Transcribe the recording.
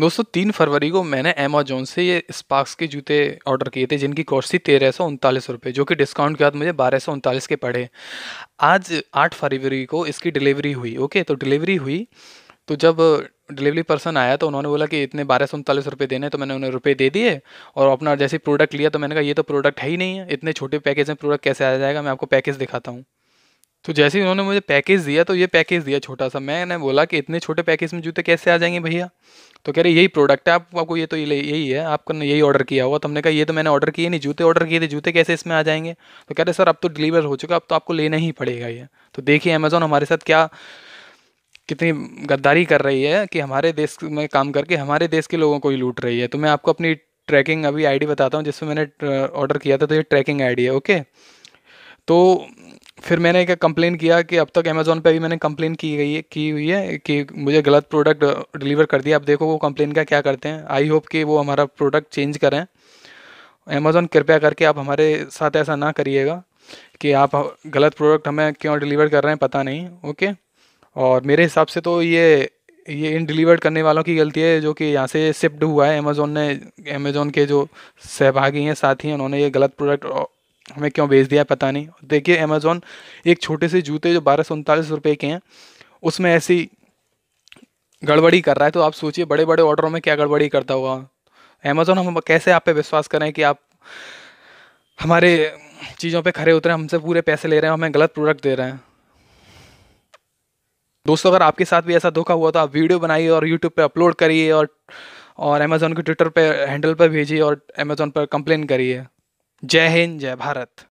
दोस्तों तीन फरवरी को मैंने अमेजोन से ये स्पार्क्स के जूते ऑर्डर किए थे जिनकी कॉस्ट थी तेरह सौ उनतालीस रुपये जो कि डिस्काउंट के बाद मुझे बारह सौ उनतालीस के पड़े आज आठ फरवरी को इसकी डिलीवरी हुई ओके तो डिलीवरी हुई तो जब डिलीवरी पर्सन आया तो उन्होंने बोला कि इतने बारह सौ उनतालीस रुपये देने तो मैंने उन्हें रुपये दे दिए और अपना जैसे प्रोडक्ट लिया तो मैंने कहा ये तो प्रोडक्ट है ही नहीं है इतने छोटे पैकेज में प्रोडक्ट कैसे आ जाएगा मैं आपको पैकेज दिखाता हूँ तो जैसे ही उन्होंने मुझे पैकेज दिया तो ये पैकेज दिया छोटा सा मैंने बोला कि इतने छोटे पैकेज में जूते कैसे आ जाएंगे भैया तो कह रहे यही प्रोडक्ट है आप, आपको ये तो यही है आपने यही ऑर्डर किया हुआ तो हमने कहा ये तो मैंने ऑर्डर किए नहीं जूते ऑर्डर किए थे जूते कैसे इसमें आ जाएंगे तो कह रहे सर अब तो डिलीवर हो चुका अब तो आपको लेना ही पड़ेगा ये तो देखिए अमेज़ोन हमारे साथ क्या कितनी गद्दारी कर रही है कि हमारे देश में काम करके हमारे देश के लोगों को ही लूट रही है तो मैं आपको अपनी ट्रैकिंग अभी आईडी बताता हूँ जिसमें मैंने ऑर्डर किया था तो ये ट्रैकिंग आईडी है ओके तो फिर मैंने एक कंप्लेन किया कि अब तक अमेज़ोन पे भी मैंने कंप्लेन की गई है की हुई है कि मुझे गलत प्रोडक्ट डिलीवर कर दिया अब देखो वो कंप्लेन का क्या करते हैं आई होप कि वो हमारा प्रोडक्ट चेंज करें अमेज़ोन कृपया करके आप हमारे साथ ऐसा ना करिएगा कि आप गलत प्रोडक्ट हमें क्यों डिलीवर कर रहे हैं पता नहीं ओके और मेरे हिसाब से तो ये ये इन डिलीवर करने वालों की गलती है जो कि यहाँ से शिफ्ट हुआ है अमेज़ोन ने अमेज़ोन के जो सहभागी हैं साथी हैं उन्होंने ये गलत प्रोडक्ट हमें क्यों भेज दिया पता नहीं देखिए अमेज़ोन एक छोटे से जूते जो बारह सौ उनतालीस रुपये के हैं उसमें ऐसी गड़बड़ी कर रहा है तो आप सोचिए बड़े बड़े ऑर्डरों में क्या गड़बड़ी करता हुआ अमेज़ोन हम कैसे आप पे विश्वास करें कि आप हमारे चीज़ों पे खड़े उतरे हमसे पूरे पैसे ले रहे हैं हमें गलत प्रोडक्ट दे रहे हैं दोस्तों अगर आपके साथ भी ऐसा धोखा हुआ तो आप वीडियो बनाइए और यूट्यूब पे अपलोड करिए और और अमेज़ोन के ट्विटर पे हैंडल पर भेजिए और अमेज़ोन पर कंप्लेन करिए जय हिंद जय भारत